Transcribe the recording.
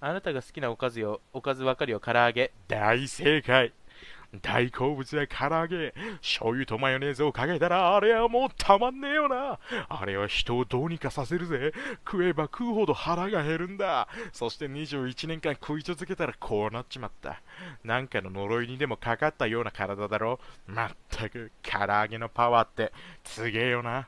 あなたが好きなおかずよ、おかずばかりよ、唐揚げ。大正解大好物は唐揚げ。醤油とマヨネーズをかけたら、あれはもうたまんねえよな。あれは人をどうにかさせるぜ。食えば食うほど腹が減るんだ。そして21年間食い続けたらこうなっちまった。なんかの呪いにでもかかったような体だろ。まったく、唐揚げのパワーって、すげえよな。